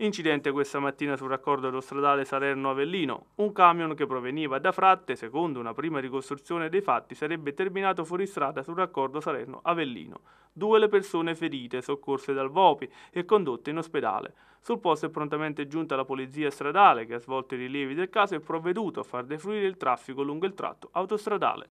Incidente questa mattina sul raccordo autostradale Salerno-Avellino. Un camion che proveniva da Fratte, secondo una prima ricostruzione dei fatti, sarebbe terminato fuori strada sul raccordo Salerno-Avellino. Due le persone ferite, soccorse dal VOPI e condotte in ospedale. Sul posto è prontamente giunta la polizia stradale che ha svolto i rilievi del caso e provveduto a far defluire il traffico lungo il tratto autostradale.